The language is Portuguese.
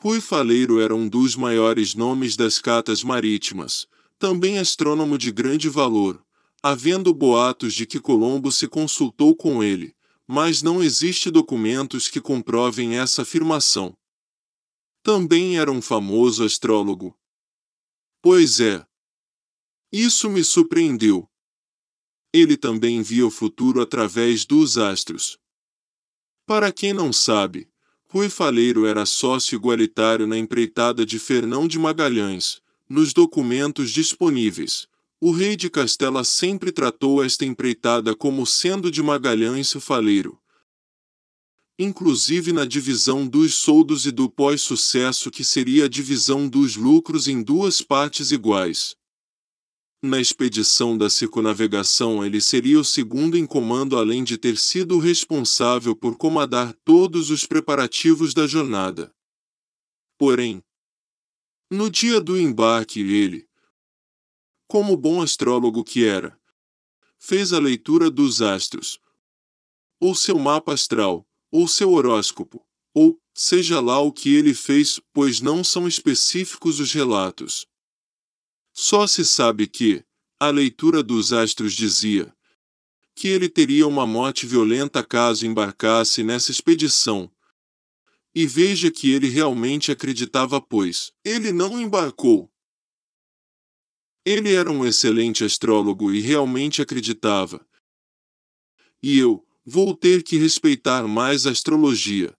Rui Faleiro era um dos maiores nomes das catas marítimas, também astrônomo de grande valor, havendo boatos de que Colombo se consultou com ele, mas não existe documentos que comprovem essa afirmação. Também era um famoso astrólogo. Pois é. Isso me surpreendeu. Ele também via o futuro através dos astros. Para quem não sabe, Rui Faleiro era sócio igualitário na empreitada de Fernão de Magalhães. Nos documentos disponíveis, o rei de Castela sempre tratou esta empreitada como sendo de Magalhães e Faleiro. Inclusive na divisão dos soldos e do pós-sucesso que seria a divisão dos lucros em duas partes iguais. Na expedição da circunavegação, ele seria o segundo em comando, além de ter sido o responsável por comandar todos os preparativos da jornada. Porém, no dia do embarque, ele, como bom astrólogo que era, fez a leitura dos astros, ou seu mapa astral, ou seu horóscopo, ou, seja lá o que ele fez, pois não são específicos os relatos. Só se sabe que, a leitura dos astros dizia que ele teria uma morte violenta caso embarcasse nessa expedição. E veja que ele realmente acreditava, pois ele não embarcou. Ele era um excelente astrólogo e realmente acreditava. E eu vou ter que respeitar mais a astrologia.